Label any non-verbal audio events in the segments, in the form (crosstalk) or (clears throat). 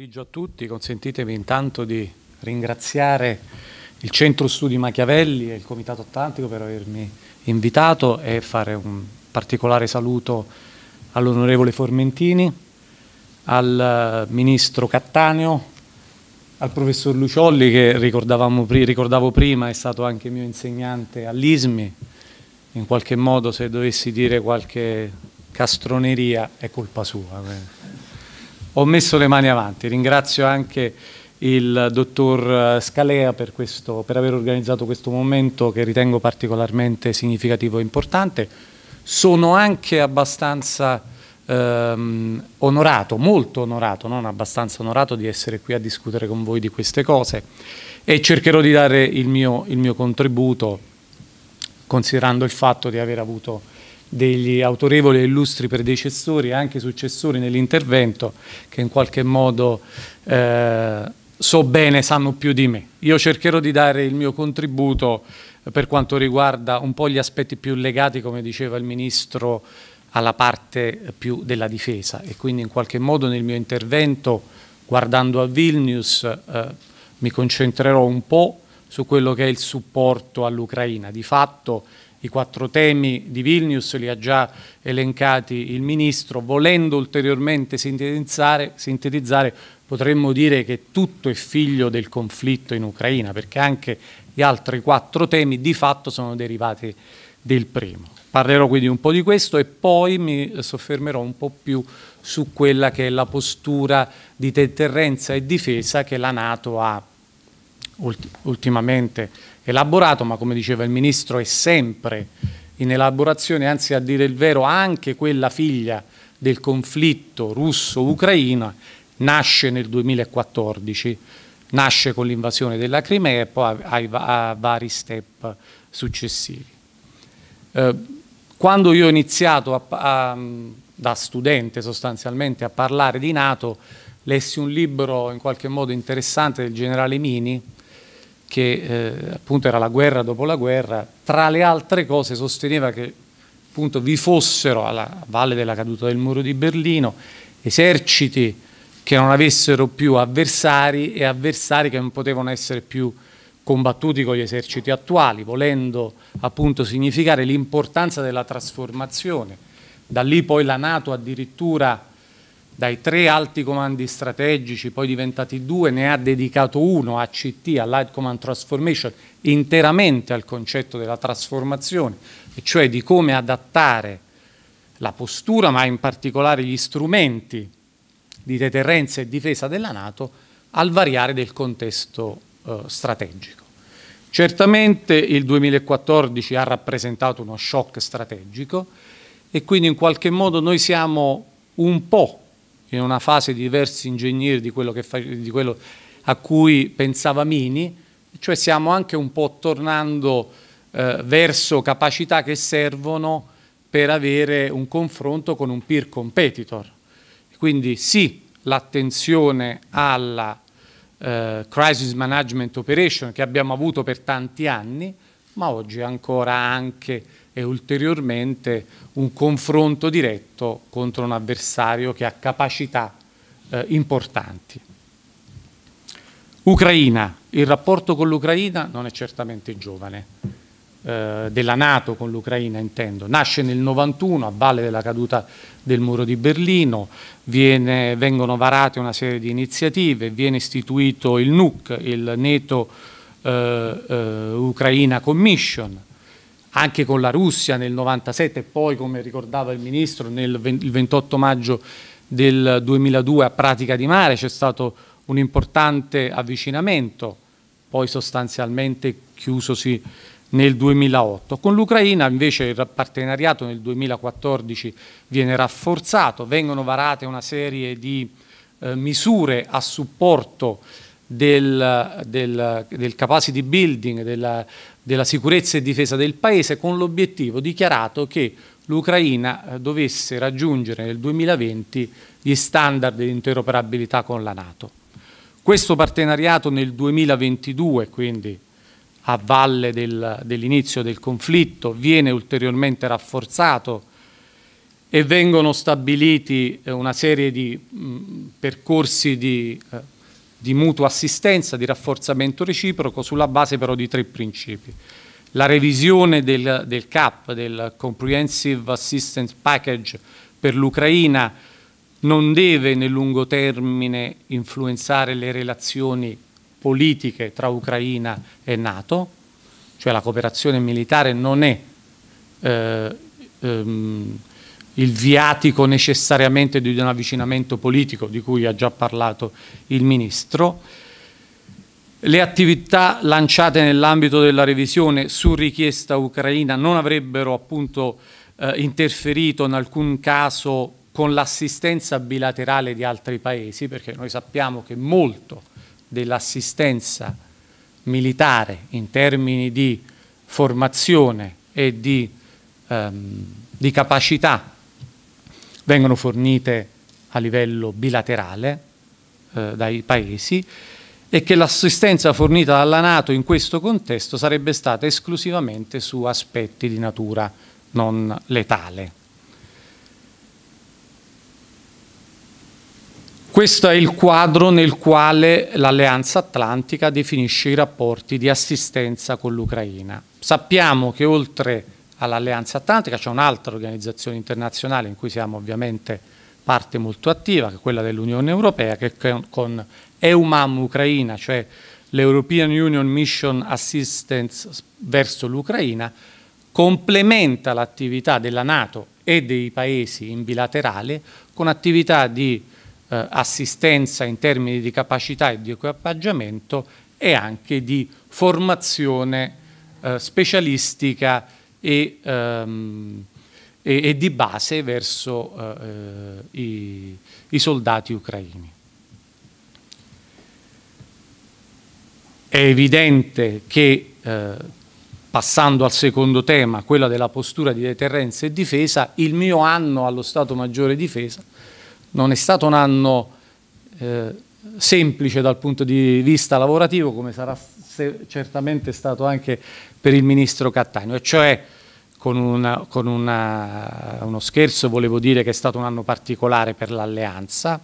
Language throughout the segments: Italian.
pomeriggio a tutti, consentitemi intanto di ringraziare il Centro Studi Machiavelli e il Comitato Atlantico per avermi invitato e fare un particolare saluto all'onorevole Formentini, al ministro Cattaneo, al professor Luciolli che ricordavo prima è stato anche mio insegnante all'ISMI, in qualche modo se dovessi dire qualche castroneria è colpa sua. Eh ho messo le mani avanti. Ringrazio anche il dottor Scalea per, questo, per aver organizzato questo momento che ritengo particolarmente significativo e importante. Sono anche abbastanza ehm, onorato, molto onorato, non abbastanza onorato di essere qui a discutere con voi di queste cose e cercherò di dare il mio, il mio contributo considerando il fatto di aver avuto degli autorevoli e illustri predecessori e anche successori nell'intervento che in qualche modo eh, so bene, sanno più di me. Io cercherò di dare il mio contributo eh, per quanto riguarda un po' gli aspetti più legati, come diceva il Ministro, alla parte più della difesa e quindi in qualche modo nel mio intervento, guardando a Vilnius, eh, mi concentrerò un po' su quello che è il supporto all'Ucraina. Di fatto i quattro temi di Vilnius li ha già elencati il Ministro, volendo ulteriormente sintetizzare, sintetizzare potremmo dire che tutto è figlio del conflitto in Ucraina, perché anche gli altri quattro temi di fatto sono derivati del primo. Parlerò quindi un po' di questo e poi mi soffermerò un po' più su quella che è la postura di deterrenza e difesa che la Nato ha ultimamente elaborato, ma come diceva il Ministro è sempre in elaborazione, anzi a dire il vero anche quella figlia del conflitto russo-ucraino nasce nel 2014, nasce con l'invasione della Crimea e poi ha, vari step successivi. Eh, quando io ho iniziato a, a, da studente sostanzialmente a parlare di Nato, lessi un libro in qualche modo interessante del generale Mini, che eh, appunto era la guerra dopo la guerra, tra le altre cose sosteneva che appunto vi fossero alla valle della caduta del muro di Berlino eserciti che non avessero più avversari e avversari che non potevano essere più combattuti con gli eserciti attuali, volendo appunto significare l'importanza della trasformazione. Da lì poi la Nato addirittura dai tre alti comandi strategici, poi diventati due, ne ha dedicato uno, ACT, Allied Command Transformation, interamente al concetto della trasformazione, e cioè di come adattare la postura, ma in particolare gli strumenti di deterrenza e difesa della Nato al variare del contesto eh, strategico. Certamente il 2014 ha rappresentato uno shock strategico e quindi in qualche modo noi siamo un po' in una fase di diversi ingegneri di quello, fa, di quello a cui pensava Mini, cioè stiamo anche un po' tornando eh, verso capacità che servono per avere un confronto con un peer competitor. Quindi sì, l'attenzione alla eh, crisis management operation che abbiamo avuto per tanti anni, ma oggi ancora anche e ulteriormente un confronto diretto contro un avversario che ha capacità eh, importanti. Ucraina, il rapporto con l'Ucraina non è certamente giovane, eh, della Nato con l'Ucraina intendo, nasce nel 91 a valle della caduta del muro di Berlino, viene, vengono varate una serie di iniziative, viene istituito il NUC, il NATO eh, eh Ucraina Commission, anche con la Russia nel 97 e poi, come ricordava il Ministro, nel 28 maggio del 2002 a Pratica di Mare c'è stato un importante avvicinamento, poi sostanzialmente chiusosi nel 2008. Con l'Ucraina invece il partenariato nel 2014 viene rafforzato, vengono varate una serie di eh, misure a supporto del, del, del capacity building, della, della sicurezza e difesa del Paese con l'obiettivo dichiarato che l'Ucraina eh, dovesse raggiungere nel 2020 gli standard di interoperabilità con la Nato. Questo partenariato nel 2022, quindi a valle del, dell'inizio del conflitto, viene ulteriormente rafforzato e vengono stabiliti eh, una serie di mh, percorsi di eh, di mutua assistenza, di rafforzamento reciproco, sulla base però di tre principi. La revisione del, del CAP, del Comprehensive Assistance Package per l'Ucraina, non deve nel lungo termine influenzare le relazioni politiche tra Ucraina e Nato, cioè la cooperazione militare non è eh, ehm, il viatico necessariamente di un avvicinamento politico di cui ha già parlato il Ministro, le attività lanciate nell'ambito della revisione su richiesta ucraina non avrebbero appunto eh, interferito in alcun caso con l'assistenza bilaterale di altri paesi, perché noi sappiamo che molto dell'assistenza militare in termini di formazione e di, ehm, di capacità vengono fornite a livello bilaterale eh, dai paesi e che l'assistenza fornita dalla Nato in questo contesto sarebbe stata esclusivamente su aspetti di natura non letale. Questo è il quadro nel quale l'Alleanza Atlantica definisce i rapporti di assistenza con l'Ucraina. Sappiamo che oltre all'Alleanza Atlantica, c'è un'altra organizzazione internazionale in cui siamo ovviamente parte molto attiva, che è quella dell'Unione Europea, che con EUMAM Ucraina, cioè l'European Union Mission Assistance verso l'Ucraina, complementa l'attività della Nato e dei paesi in bilaterale con attività di eh, assistenza in termini di capacità e di equipaggiamento e anche di formazione eh, specialistica e, um, e, e di base verso uh, i, i soldati ucraini. È evidente che, eh, passando al secondo tema, quella della postura di deterrenza e difesa, il mio anno allo Stato Maggiore Difesa non è stato un anno eh, semplice dal punto di vista lavorativo, come sarà certamente è stato anche per il ministro Cattaneo, e cioè con, una, con una, uno scherzo volevo dire che è stato un anno particolare per l'alleanza,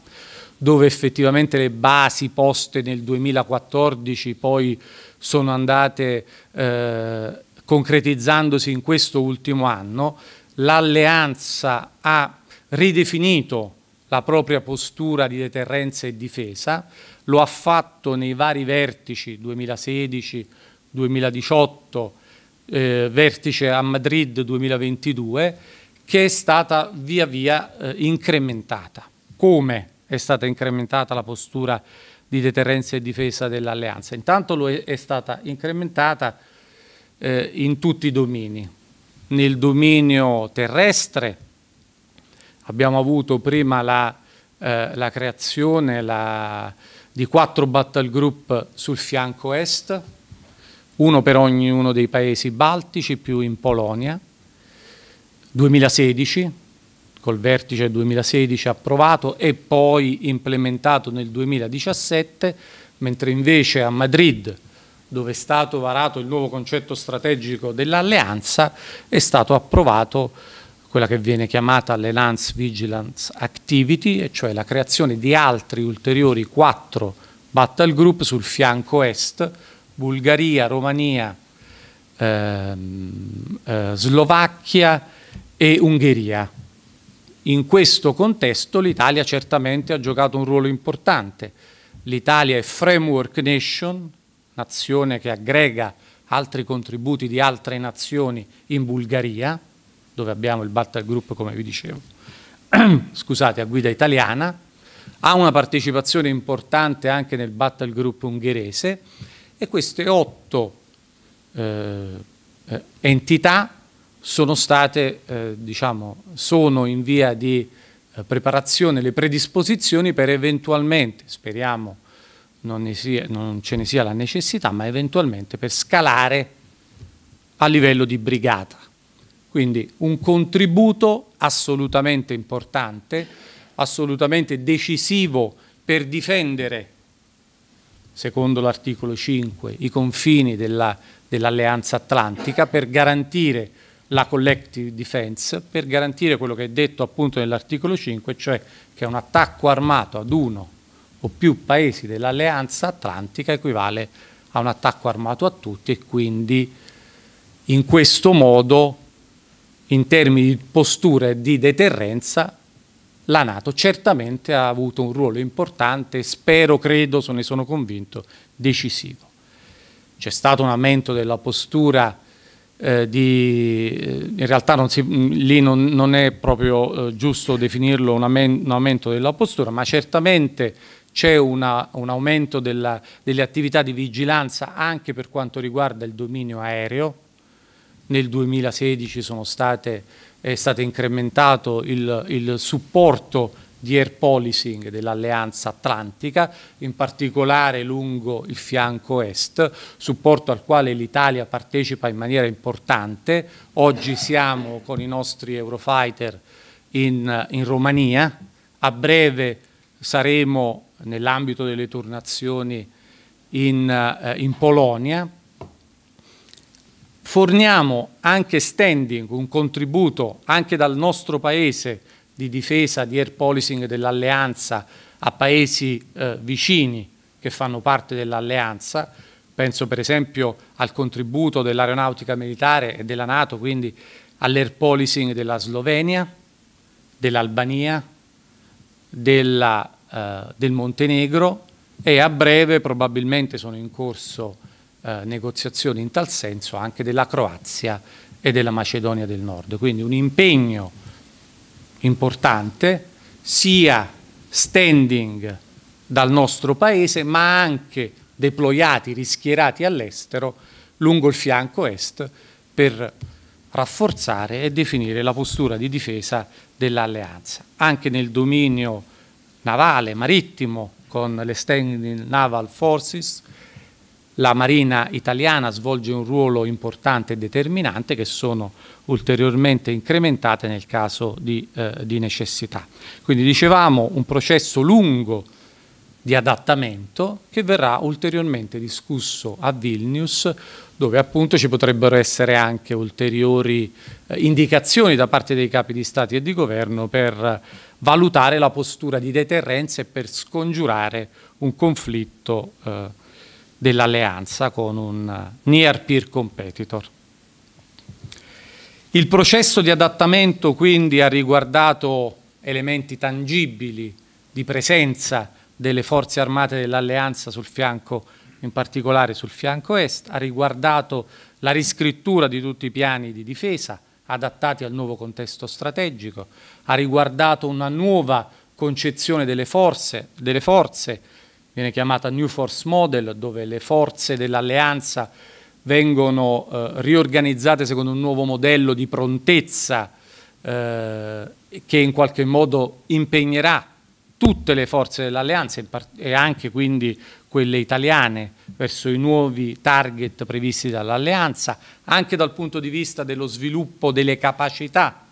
dove effettivamente le basi poste nel 2014 poi sono andate eh, concretizzandosi in questo ultimo anno, l'alleanza ha ridefinito la propria postura di deterrenza e difesa, lo ha fatto nei vari vertici 2016, 2018, eh, vertice a Madrid 2022, che è stata via via eh, incrementata. Come è stata incrementata la postura di deterrenza e difesa dell'alleanza? Intanto lo è, è stata incrementata eh, in tutti i domini. Nel dominio terrestre abbiamo avuto prima la, eh, la creazione, la, di quattro battle group sul fianco est, uno per ognuno dei paesi baltici più in Polonia. 2016, col vertice 2016 approvato e poi implementato nel 2017, mentre invece a Madrid, dove è stato varato il nuovo concetto strategico dell'alleanza, è stato approvato quella che viene chiamata l'Enhance Vigilance Activity, e cioè la creazione di altri ulteriori quattro battle group sul fianco est, Bulgaria, Romania, ehm, eh, Slovacchia e Ungheria. In questo contesto l'Italia certamente ha giocato un ruolo importante. L'Italia è framework nation, nazione che aggrega altri contributi di altre nazioni in Bulgaria, dove abbiamo il battle group, come vi dicevo, (clears throat) scusate, a guida italiana, ha una partecipazione importante anche nel battle group ungherese e queste otto eh, eh, entità sono state, eh, diciamo, sono in via di eh, preparazione le predisposizioni per eventualmente, speriamo non, sia, non, ce ne sia la necessità, ma eventualmente per scalare a livello di brigata. Quindi un contributo assolutamente importante, assolutamente decisivo per difendere, secondo l'articolo 5, i confini dell'alleanza dell atlantica, per garantire la collective defense, per garantire quello che è detto appunto nell'articolo 5, cioè che un attacco armato ad uno o più paesi dell'alleanza atlantica equivale a un attacco armato a tutti e quindi in questo modo in termini di postura e di deterrenza, la Nato certamente ha avuto un ruolo importante, spero, credo, se ne sono convinto, decisivo. C'è stato un aumento della postura eh, di, eh, in realtà si, lì non, non, è proprio eh, giusto definirlo un, un, aumento della postura, ma certamente c'è un aumento della, delle attività di vigilanza anche per quanto riguarda il dominio aereo, nel 2016 state, è stato incrementato il, il supporto di air policing dell'Alleanza Atlantica, in particolare lungo il fianco est, supporto al quale l'Italia partecipa in maniera importante. Oggi siamo con i nostri Eurofighter in, in Romania, a breve saremo nell'ambito delle turnazioni in, eh, in Polonia forniamo anche standing, un contributo anche dal nostro Paese di difesa, di air policing dell'alleanza a paesi eh, vicini che fanno parte dell'alleanza, penso per esempio al contributo dell'aeronautica militare e della Nato, quindi all'air policing della Slovenia, dell'Albania, della, eh, del Montenegro e a breve probabilmente sono in corso eh, negoziazioni in tal senso anche della Croazia e della Macedonia del Nord. Quindi un impegno importante sia standing dal nostro Paese ma anche deployati, rischierati all'estero lungo il fianco est per rafforzare e definire la postura di difesa dell'alleanza, anche nel dominio navale, marittimo, con le Standing Naval Forces, la Marina italiana svolge un ruolo importante e determinante che sono ulteriormente incrementate nel caso di, eh, di necessità. Quindi dicevamo un processo lungo di adattamento che verrà ulteriormente discusso a Vilnius dove appunto ci potrebbero essere anche ulteriori eh, indicazioni da parte dei capi di Stati e di Governo per valutare la postura di deterrenza e per scongiurare un conflitto eh, dell'alleanza con un eh, near peer competitor. Il processo di adattamento quindi ha riguardato elementi tangibili di presenza delle forze armate dell'alleanza sul fianco, in particolare sul fianco est, ha riguardato la riscrittura di tutti i piani di difesa adattati al nuovo contesto strategico, ha riguardato una nuova concezione delle forze, delle forze viene chiamata New Force Model, dove le forze dell'alleanza vengono eh, riorganizzate secondo un nuovo modello di prontezza eh, che in qualche modo impegnerà tutte le forze dell'alleanza e anche quindi quelle italiane verso i nuovi target previsti dall'alleanza, anche dal punto di vista dello sviluppo delle capacità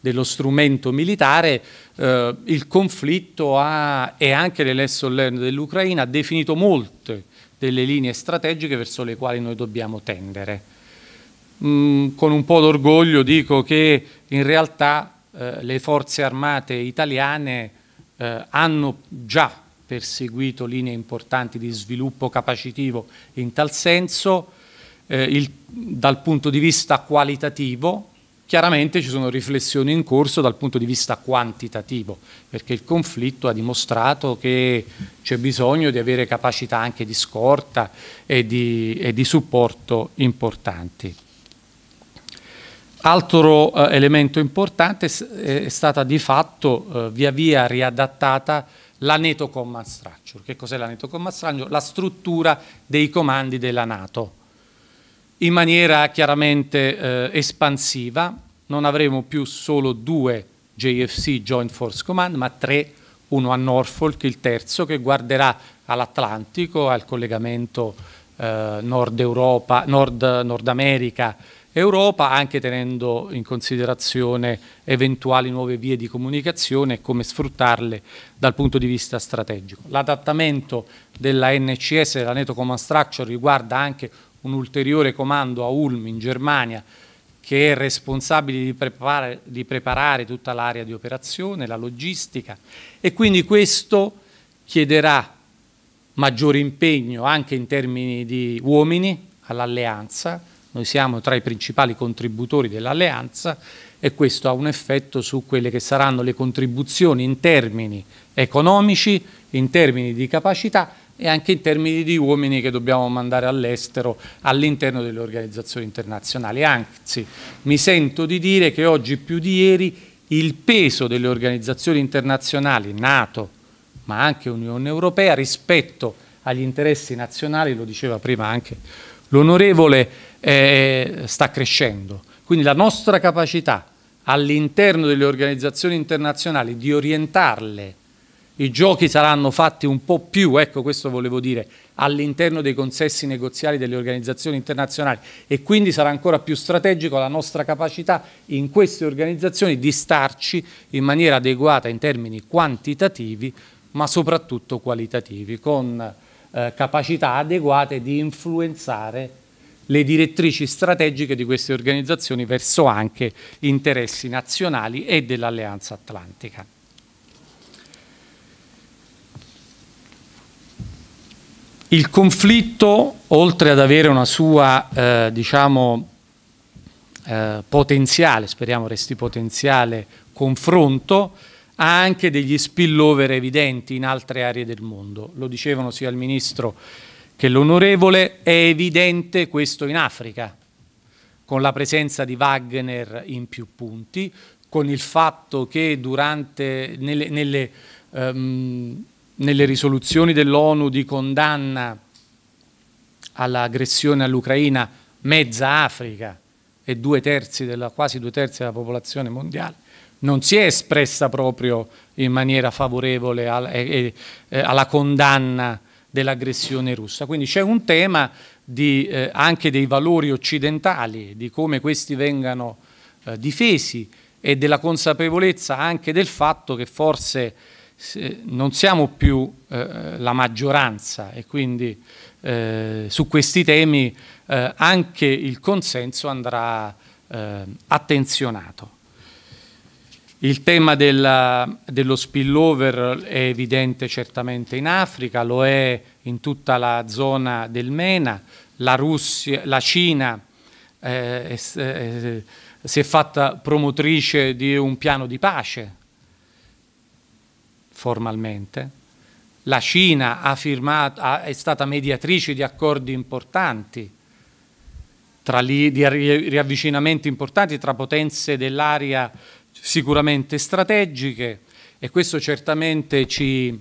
dello strumento militare, eh, il conflitto ha, e anche le lesson learned dell'Ucraina ha definito molte delle linee strategiche verso le quali noi dobbiamo tendere. Mm, con un po' d'orgoglio dico che in realtà eh, le forze armate italiane eh, hanno già perseguito linee importanti di sviluppo capacitivo in tal senso, eh, il, dal punto di vista qualitativo Chiaramente ci sono riflessioni in corso dal punto di vista quantitativo, perché il conflitto ha dimostrato che c'è bisogno di avere capacità anche di scorta e di, e di supporto importanti. Altro eh, elemento importante è stata di fatto eh, via via riadattata la NATO Command Structure. Che cos'è la NATO Command Structure? La struttura dei comandi della NATO in maniera chiaramente eh, espansiva, non avremo più solo due JFC, Joint Force Command, ma tre, uno a Norfolk, il terzo che guarderà all'Atlantico, al collegamento eh, Nord, Europa, Nord, Nord America, Europa, anche tenendo in considerazione eventuali nuove vie di comunicazione e come sfruttarle dal punto di vista strategico. L'adattamento della NCS, della NATO Command Structure, riguarda anche un ulteriore comando a Ulm in Germania che è responsabile di preparare, di preparare tutta l'area di operazione, la logistica e quindi questo chiederà maggiore impegno anche in termini di uomini all'alleanza, noi siamo tra i principali contributori dell'alleanza e questo ha un effetto su quelle che saranno le contribuzioni in termini economici, in termini di capacità e anche in termini di uomini che dobbiamo mandare all'estero all'interno delle organizzazioni internazionali. Anzi, mi sento di dire che oggi più di ieri il peso delle organizzazioni internazionali, Nato, ma anche Unione Europea, rispetto agli interessi nazionali, lo diceva prima anche l'onorevole, eh, sta crescendo. Quindi la nostra capacità all'interno delle organizzazioni internazionali di orientarle i giochi saranno fatti un po' più, ecco questo volevo dire, all'interno dei consessi negoziali delle organizzazioni internazionali e quindi sarà ancora più strategico la nostra capacità in queste organizzazioni di starci in maniera adeguata in termini quantitativi ma soprattutto qualitativi, con eh, capacità adeguate di influenzare le direttrici strategiche di queste organizzazioni verso anche interessi nazionali e dell'Alleanza Atlantica. Il conflitto, oltre ad avere una sua, eh, diciamo, eh, potenziale, speriamo resti potenziale, confronto, ha anche degli spillover evidenti in altre aree del mondo. Lo dicevano sia il Ministro che l'Onorevole, è evidente questo in Africa, con la presenza di Wagner in più punti, con il fatto che durante, nelle, nelle um, nelle risoluzioni dell'ONU di condanna all'aggressione all'Ucraina mezza Africa e due terzi della, quasi due terzi della popolazione mondiale, non si è espressa proprio in maniera favorevole alla, eh, eh, alla condanna dell'aggressione russa. Quindi c'è un tema di, eh, anche dei valori occidentali, di come questi vengano eh, difesi e della consapevolezza anche del fatto che forse non siamo più eh, la maggioranza e quindi eh, su questi temi eh, anche il consenso andrà eh, attenzionato. Il tema della, dello spillover è evidente certamente in Africa, lo è in tutta la zona del MENA, la, Russia, la Cina eh, è, è, eh, si è fatta promotrice di un piano di pace formalmente. La Cina ha firmato, ha, è stata mediatrice di accordi importanti, tra li, di riavvicinamenti importanti tra potenze dell'area sicuramente strategiche e questo certamente ci,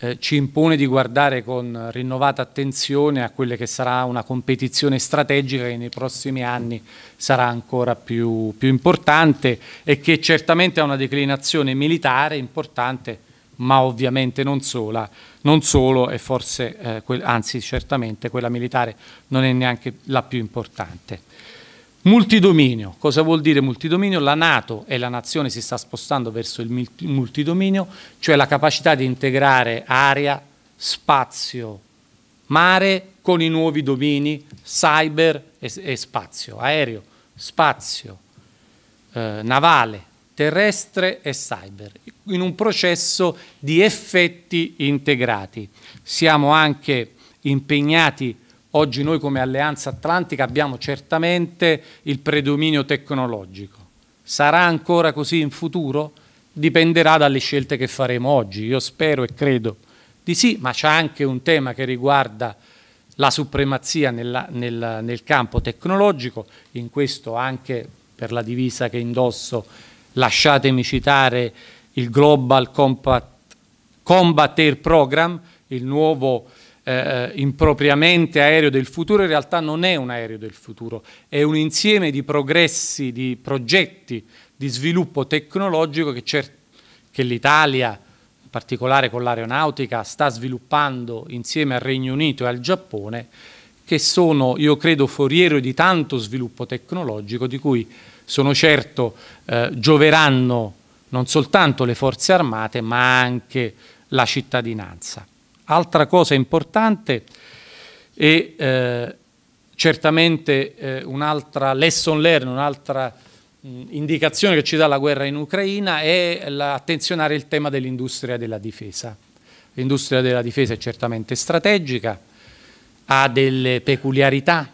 eh, ci impone di guardare con rinnovata attenzione a quella che sarà una competizione strategica che nei prossimi anni sarà ancora più, più importante e che certamente ha una declinazione militare importante ma ovviamente non, sola, non solo e forse, eh, quel, anzi certamente quella militare non è neanche la più importante. Multidominio, cosa vuol dire multidominio? La Nato e la nazione si sta spostando verso il multidominio, cioè la capacità di integrare aria, spazio, mare con i nuovi domini cyber e, e spazio, aereo, spazio, eh, navale, terrestre e cyber, in un processo di effetti integrati. Siamo anche impegnati, oggi noi come Alleanza Atlantica abbiamo certamente il predominio tecnologico. Sarà ancora così in futuro? Dipenderà dalle scelte che faremo oggi, io spero e credo di sì, ma c'è anche un tema che riguarda la supremazia nella, nel, nel campo tecnologico, in questo anche per la divisa che indosso Lasciatemi citare il Global Combat, Combat Air Program, il nuovo eh, eh, impropriamente aereo del futuro, in realtà non è un aereo del futuro, è un insieme di progressi, di progetti di sviluppo tecnologico che, che l'Italia, in particolare con l'aeronautica, sta sviluppando insieme al Regno Unito e al Giappone, che sono, io credo, foriero di tanto sviluppo tecnologico di cui sono certo eh, gioveranno non soltanto le forze armate ma anche la cittadinanza. Altra cosa importante e eh, certamente eh, un'altra lesson learned, un'altra indicazione che ci dà la guerra in Ucraina è attenzionare il tema dell'industria della difesa. L'industria della difesa è certamente strategica, ha delle peculiarità,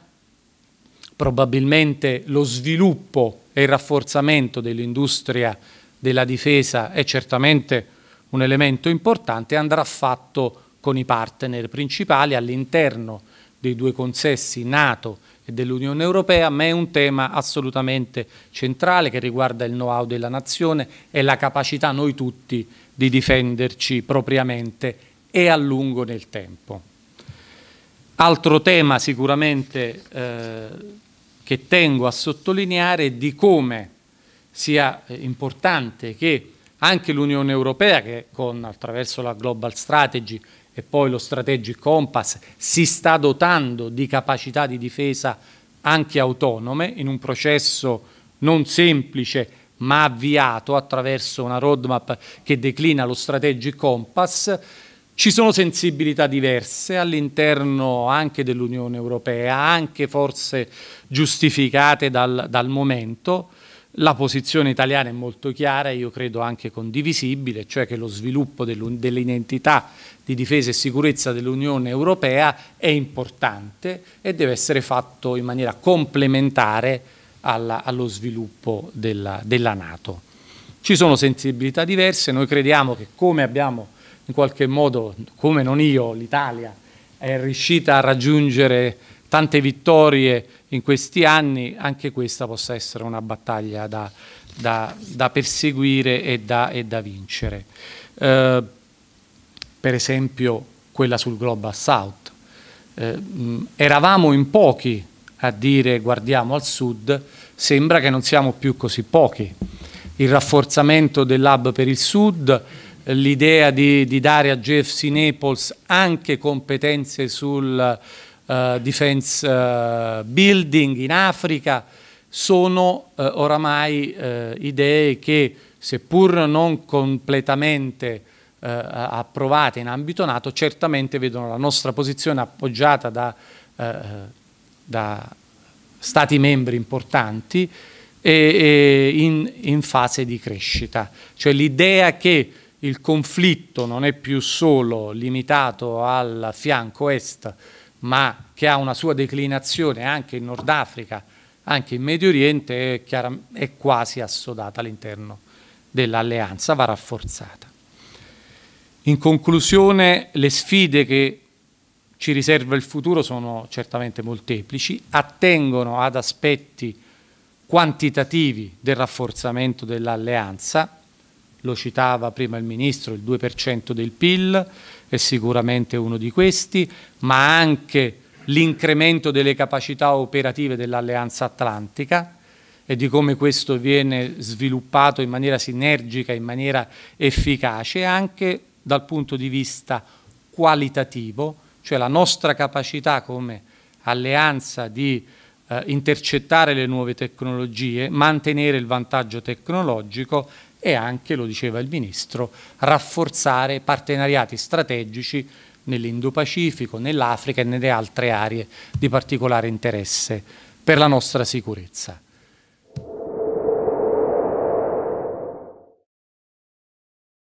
probabilmente lo sviluppo e il rafforzamento dell'industria della difesa è certamente un elemento importante, andrà fatto con i partner principali all'interno dei due consessi Nato e dell'Unione Europea, ma è un tema assolutamente centrale che riguarda il know-how della nazione e la capacità noi tutti di difenderci propriamente e a lungo nel tempo. Altro tema sicuramente eh, che tengo a sottolineare di come sia eh, importante che anche l'Unione Europea, che con, attraverso la Global Strategy e poi lo Strategic Compass, si sta dotando di capacità di difesa anche autonome in un processo non semplice ma avviato attraverso una roadmap che declina lo Strategic Compass, ci sono sensibilità diverse all'interno anche dell'Unione Europea, anche forse giustificate dal, dal, momento. La posizione italiana è molto chiara e io credo anche condivisibile, cioè che lo sviluppo dell'identità di difesa e sicurezza dell'Unione Europea è importante e deve essere fatto in maniera complementare alla, allo sviluppo della, della Nato. Ci sono sensibilità diverse, noi crediamo che come abbiamo in qualche modo, come non io, l'Italia è riuscita a raggiungere tante vittorie in questi anni, anche questa possa essere una battaglia da, da, da perseguire e da, e da vincere. Eh, per esempio quella sul Global South. Eh, mh, eravamo in pochi a dire guardiamo al sud, sembra che non siamo più così pochi. Il rafforzamento dell'hub per il sud, l'idea di, di, dare a GFC Naples anche competenze sul uh, defense uh, building in Africa sono uh, oramai idee che seppur non completamente approvate in ambito NATO certamente vedono la nostra posizione appoggiata da, da stati membri importanti e, e in, in, fase di crescita cioè l'idea che il conflitto non è più solo limitato al fianco est, ma che ha una sua declinazione anche in Nord Africa, anche in Medio Oriente, è, chiara, è quasi assodata all'interno dell'alleanza, va rafforzata. In conclusione, le sfide che ci riserva il futuro sono certamente molteplici, attengono ad aspetti quantitativi del rafforzamento dell'alleanza, lo citava prima il Ministro, il 2% del PIL è sicuramente uno di questi, ma anche l'incremento delle capacità operative dell'Alleanza Atlantica e di come questo viene sviluppato in maniera sinergica, in maniera efficace, anche dal punto di vista qualitativo, cioè la nostra capacità come alleanza di eh, intercettare le nuove tecnologie, mantenere il vantaggio tecnologico e anche, lo diceva il Ministro, rafforzare partenariati strategici nell'Indo-Pacifico, nell'Africa e nelle altre aree di particolare interesse per la nostra sicurezza.